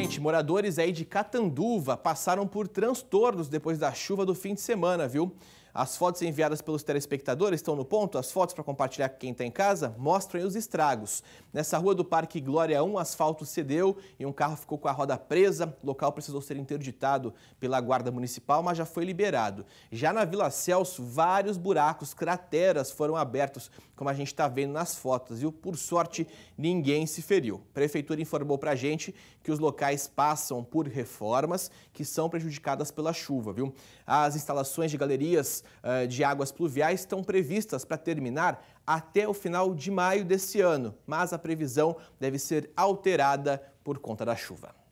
Gente, moradores aí de Catanduva passaram por transtornos depois da chuva do fim de semana, viu? As fotos enviadas pelos telespectadores estão no ponto. As fotos para compartilhar com quem está em casa mostram os estragos. Nessa rua do Parque Glória 1, asfalto cedeu e um carro ficou com a roda presa. O local precisou ser interditado pela Guarda Municipal, mas já foi liberado. Já na Vila Celso, vários buracos, crateras foram abertos, como a gente está vendo nas fotos. E, por sorte, ninguém se feriu. A Prefeitura informou para a gente que os locais passam por reformas que são prejudicadas pela chuva, viu? As instalações de galerias uh, de águas pluviais estão previstas para terminar até o final de maio desse ano, mas a previsão deve ser alterada por conta da chuva.